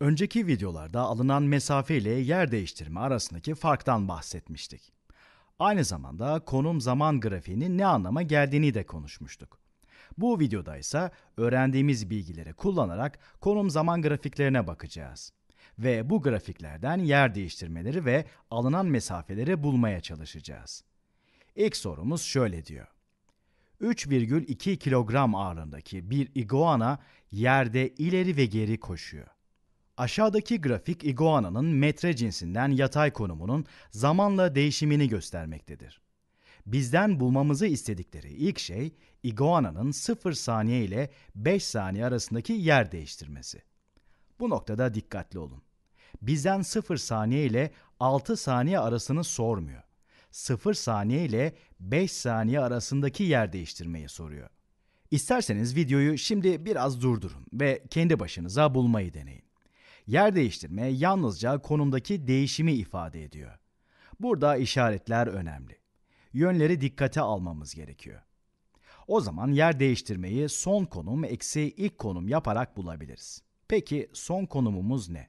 Önceki videolarda alınan mesafe ile yer değiştirme arasındaki farktan bahsetmiştik. Aynı zamanda konum zaman grafiğinin ne anlama geldiğini de konuşmuştuk. Bu videoda ise öğrendiğimiz bilgileri kullanarak konum zaman grafiklerine bakacağız ve bu grafiklerden yer değiştirmeleri ve alınan mesafeleri bulmaya çalışacağız. İlk sorumuz şöyle diyor. 3,2 kilogram ağırlığındaki bir iguana yerde ileri ve geri koşuyor. Aşağıdaki grafik iguananın metre cinsinden yatay konumunun zamanla değişimini göstermektedir. Bizden bulmamızı istedikleri ilk şey iguananın 0 saniye ile 5 saniye arasındaki yer değiştirmesi. Bu noktada dikkatli olun. Bizden 0 saniye ile 6 saniye arasını sormuyor. 0 saniye ile 5 saniye arasındaki yer değiştirmeyi soruyor. İsterseniz videoyu şimdi biraz durdurun ve kendi başınıza bulmayı deneyin. Yer değiştirme yalnızca konumdaki değişimi ifade ediyor. Burada işaretler önemli. Yönleri dikkate almamız gerekiyor. O zaman yer değiştirmeyi son konum eksi ilk konum yaparak bulabiliriz. Peki son konumumuz ne?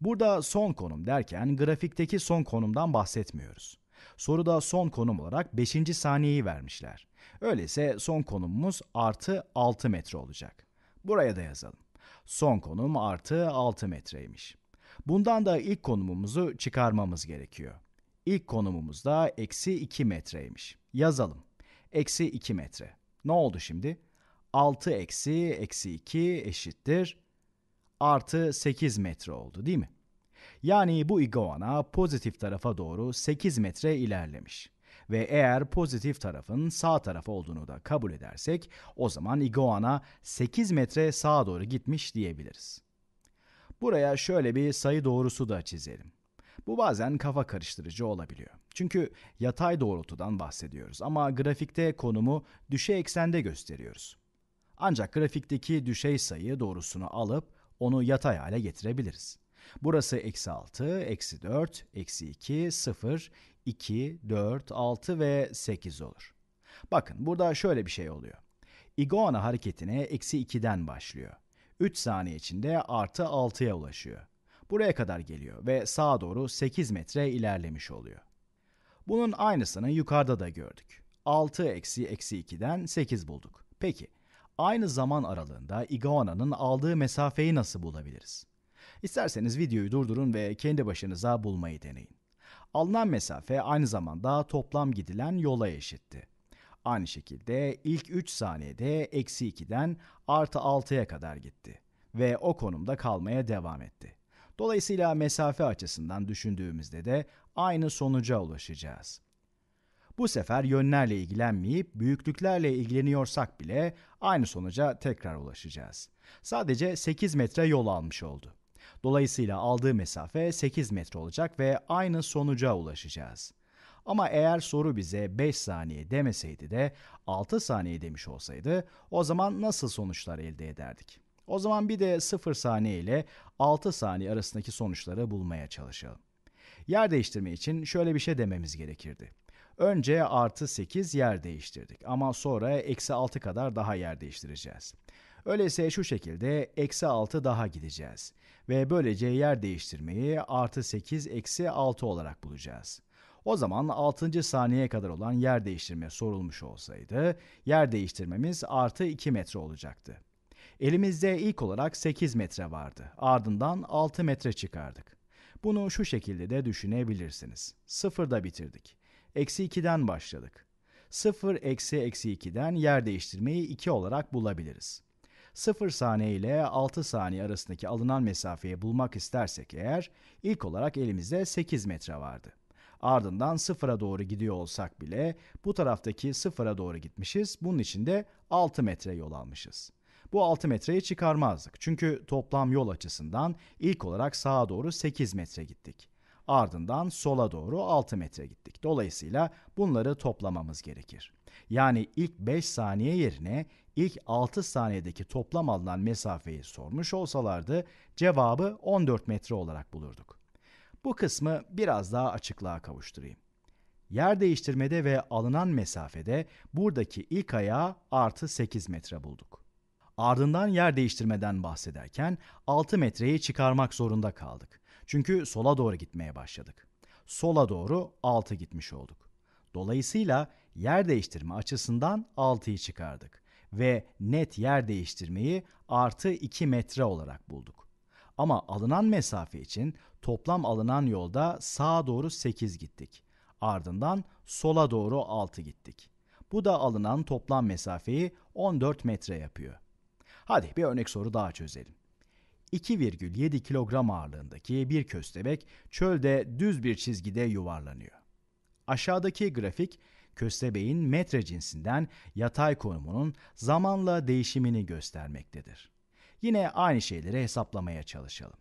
Burada son konum derken grafikteki son konumdan bahsetmiyoruz. Soruda son konum olarak 5. saniyeyi vermişler. Öyleyse son konumumuz artı 6 metre olacak. Buraya da yazalım. Son konum artı 6 metreymiş. Bundan da ilk konumumuzu çıkarmamız gerekiyor. İlk konumumuz da eksi 2 metreymiş. Yazalım. Eksi 2 metre. Ne oldu şimdi? 6 eksi eksi 2 eşittir. Artı 8 metre oldu değil mi? Yani bu iguana pozitif tarafa doğru 8 metre ilerlemiş ve eğer pozitif tarafın sağ taraf olduğunu da kabul edersek o zaman iguana 8 metre sağa doğru gitmiş diyebiliriz. Buraya şöyle bir sayı doğrusu da çizelim. Bu bazen kafa karıştırıcı olabiliyor. Çünkü yatay doğrultudan bahsediyoruz ama grafikte konumu düşey eksende gösteriyoruz. Ancak grafikteki düşey sayı doğrusunu alıp onu yatay hale getirebiliriz. Burası eksi 6, eksi 4, eksi 2, 0, 2, 4, 6 ve 8 olur. Bakın burada şöyle bir şey oluyor. Iguana hareketine eksi 2'den başlıyor. 3 saniye içinde artı 6'ya ulaşıyor. Buraya kadar geliyor ve sağa doğru 8 metre ilerlemiş oluyor. Bunun aynısını yukarıda da gördük. 6 eksi eksi 2'den 8 bulduk. Peki, aynı zaman aralığında iguana'nın aldığı mesafeyi nasıl bulabiliriz? İsterseniz videoyu durdurun ve kendi başınıza bulmayı deneyin. Alınan mesafe aynı zamanda toplam gidilen yola eşitti. Aynı şekilde ilk 3 saniyede eksi 2'den artı 6'ya kadar gitti ve o konumda kalmaya devam etti. Dolayısıyla mesafe açısından düşündüğümüzde de aynı sonuca ulaşacağız. Bu sefer yönlerle ilgilenmeyip büyüklüklerle ilgileniyorsak bile aynı sonuca tekrar ulaşacağız. Sadece 8 metre yol almış oldu. Dolayısıyla aldığı mesafe 8 metre olacak ve aynı sonuca ulaşacağız. Ama eğer soru bize 5 saniye demeseydi de 6 saniye demiş olsaydı o zaman nasıl sonuçlar elde ederdik? O zaman bir de 0 saniye ile 6 saniye arasındaki sonuçları bulmaya çalışalım. Yer değiştirme için şöyle bir şey dememiz gerekirdi. Önce artı 8 yer değiştirdik ama sonra eksi 6 kadar daha yer değiştireceğiz. Öyleyse şu şekilde eksi 6 daha gideceğiz. Ve böylece yer değiştirmeyi artı 8 eksi 6 olarak bulacağız. O zaman 6. saniyeye kadar olan yer değiştirme sorulmuş olsaydı yer değiştirmemiz artı 2 metre olacaktı. Elimizde ilk olarak 8 metre vardı. Ardından 6 metre çıkardık. Bunu şu şekilde de düşünebilirsiniz. Sıfırda bitirdik. Eksi 2'den başladık. 0 eksi eksi 2'den yer değiştirmeyi 2 olarak bulabiliriz. 0 saniye ile 6 saniye arasındaki alınan mesafeyi bulmak istersek eğer, ilk olarak elimizde 8 metre vardı. Ardından sıfıra doğru gidiyor olsak bile bu taraftaki sıfıra doğru gitmişiz. Bunun için de 6 metre yol almışız. Bu 6 metreyi çıkarmazdık. Çünkü toplam yol açısından ilk olarak sağa doğru 8 metre gittik. Ardından sola doğru 6 metre gittik. Dolayısıyla bunları toplamamız gerekir. Yani ilk 5 saniye yerine ilk 6 saniyedeki toplam alınan mesafeyi sormuş olsalardı cevabı 14 metre olarak bulurduk. Bu kısmı biraz daha açıklığa kavuşturayım. Yer değiştirmede ve alınan mesafede buradaki ilk ayağı artı 8 metre bulduk. Ardından yer değiştirmeden bahsederken 6 metreyi çıkarmak zorunda kaldık. Çünkü sola doğru gitmeye başladık. Sola doğru 6 gitmiş olduk. Dolayısıyla yer değiştirme açısından 6'yı çıkardık ve net yer değiştirmeyi artı 2 metre olarak bulduk. Ama alınan mesafe için toplam alınan yolda sağa doğru 8 gittik. Ardından sola doğru 6 gittik. Bu da alınan toplam mesafeyi 14 metre yapıyor. Hadi bir örnek soru daha çözelim. 2,7 kilogram ağırlığındaki bir köstebek çölde düz bir çizgide yuvarlanıyor. Aşağıdaki grafik köstebeğin metre cinsinden yatay konumunun zamanla değişimini göstermektedir. Yine aynı şeyleri hesaplamaya çalışalım.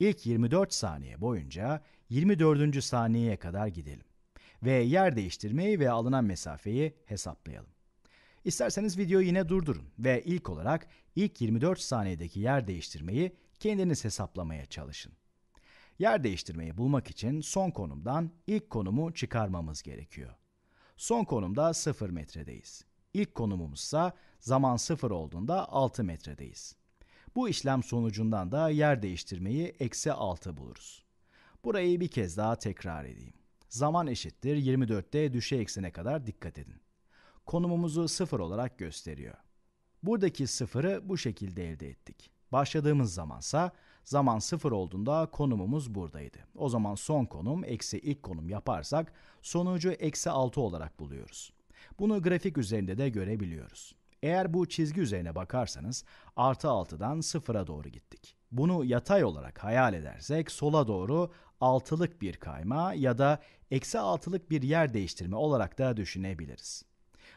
İlk 24 saniye boyunca 24. saniyeye kadar gidelim ve yer değiştirmeyi ve alınan mesafeyi hesaplayalım. İsterseniz videoyu yine durdurun ve ilk olarak ilk 24 saniyedeki yer değiştirmeyi kendiniz hesaplamaya çalışın. Yer değiştirmeyi bulmak için son konumdan ilk konumu çıkarmamız gerekiyor. Son konumda 0 metredeyiz. İlk konumumuzsa zaman 0 olduğunda 6 metredeyiz. Bu işlem sonucundan da yer değiştirmeyi eksi 6 buluruz. Burayı bir kez daha tekrar edeyim. Zaman eşittir 24'te düşe eksine kadar dikkat edin. Konumumuzu 0 olarak gösteriyor. Buradaki 0'ı bu şekilde elde ettik. Başladığımız zamansa Zaman sıfır olduğunda konumumuz buradaydı. O zaman son konum eksi ilk konum yaparsak sonucu eksi 6 olarak buluyoruz. Bunu grafik üzerinde de görebiliyoruz. Eğer bu çizgi üzerine bakarsanız artı 6'dan 0'a doğru gittik. Bunu yatay olarak hayal edersek sola doğru altılık bir kayma ya da eksi altılık bir yer değiştirme olarak da düşünebiliriz.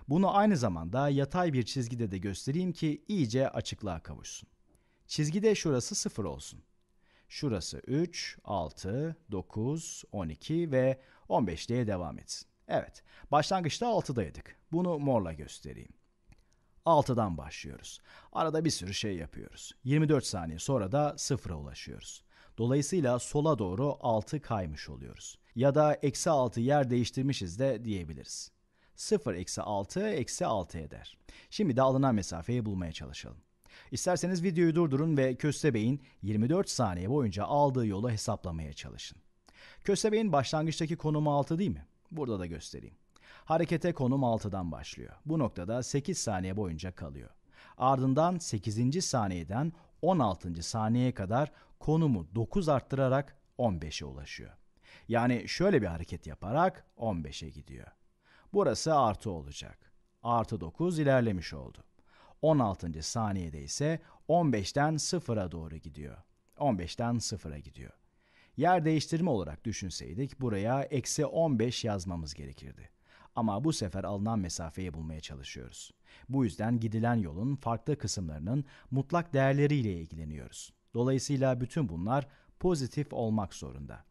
Bunu aynı zamanda yatay bir çizgide de göstereyim ki iyice açıklığa kavuşsun. Çizgide şurası 0 olsun. Şurası 3, 6, 9, 12 ve 15 diye devam etsin. Evet, başlangıçta 6'daydık. Bunu morla göstereyim. 6'dan başlıyoruz. Arada bir sürü şey yapıyoruz. 24 saniye sonra da 0'a ulaşıyoruz. Dolayısıyla sola doğru 6 kaymış oluyoruz. Ya da eksi 6 yer değiştirmişiz de diyebiliriz. 0 eksi 6 eksi 6 eder. Şimdi de alınan mesafeyi bulmaya çalışalım. İsterseniz videoyu durdurun ve köstebeğin 24 saniye boyunca aldığı yolu hesaplamaya çalışın. Köstebeğin başlangıçtaki konumu 6 değil mi? Burada da göstereyim. Harekete konum 6'dan başlıyor. Bu noktada 8 saniye boyunca kalıyor. Ardından 8. saniyeden 16. saniyeye kadar konumu 9 arttırarak 15'e ulaşıyor. Yani şöyle bir hareket yaparak 15'e gidiyor. Burası artı olacak. Artı 9 ilerlemiş oldu. 16. saniyede ise 15'ten 0'a doğru gidiyor. 15'ten 0'a gidiyor. Yer değiştirme olarak düşünseydik buraya eksi 15 yazmamız gerekirdi. Ama bu sefer alınan mesafeyi bulmaya çalışıyoruz. Bu yüzden gidilen yolun farklı kısımlarının mutlak değerleriyle ilgileniyoruz. Dolayısıyla bütün bunlar pozitif olmak zorunda.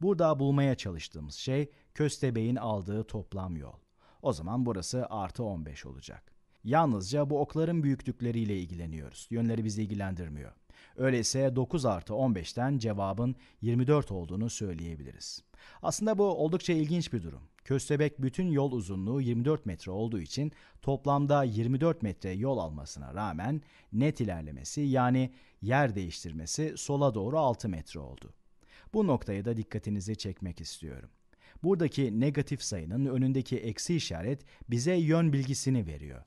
Burada bulmaya çalıştığımız şey köstebeğin aldığı toplam yol. O zaman burası artı 15 olacak. Yalnızca bu okların büyüklükleriyle ilgileniyoruz. Yönleri bizi ilgilendirmiyor. Öyleyse 9 artı 15'ten cevabın 24 olduğunu söyleyebiliriz. Aslında bu oldukça ilginç bir durum. Köstebek bütün yol uzunluğu 24 metre olduğu için toplamda 24 metre yol almasına rağmen net ilerlemesi yani yer değiştirmesi sola doğru 6 metre oldu. Bu noktaya da dikkatinizi çekmek istiyorum. Buradaki negatif sayının önündeki eksi işaret bize yön bilgisini veriyor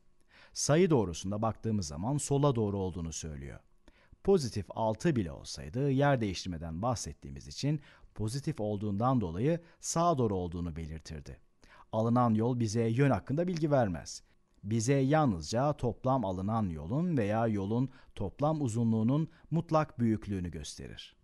sayı doğrusunda baktığımız zaman sola doğru olduğunu söylüyor. Pozitif 6 bile olsaydı yer değiştirmeden bahsettiğimiz için pozitif olduğundan dolayı sağa doğru olduğunu belirtirdi. Alınan yol bize yön hakkında bilgi vermez. Bize yalnızca toplam alınan yolun veya yolun toplam uzunluğunun mutlak büyüklüğünü gösterir.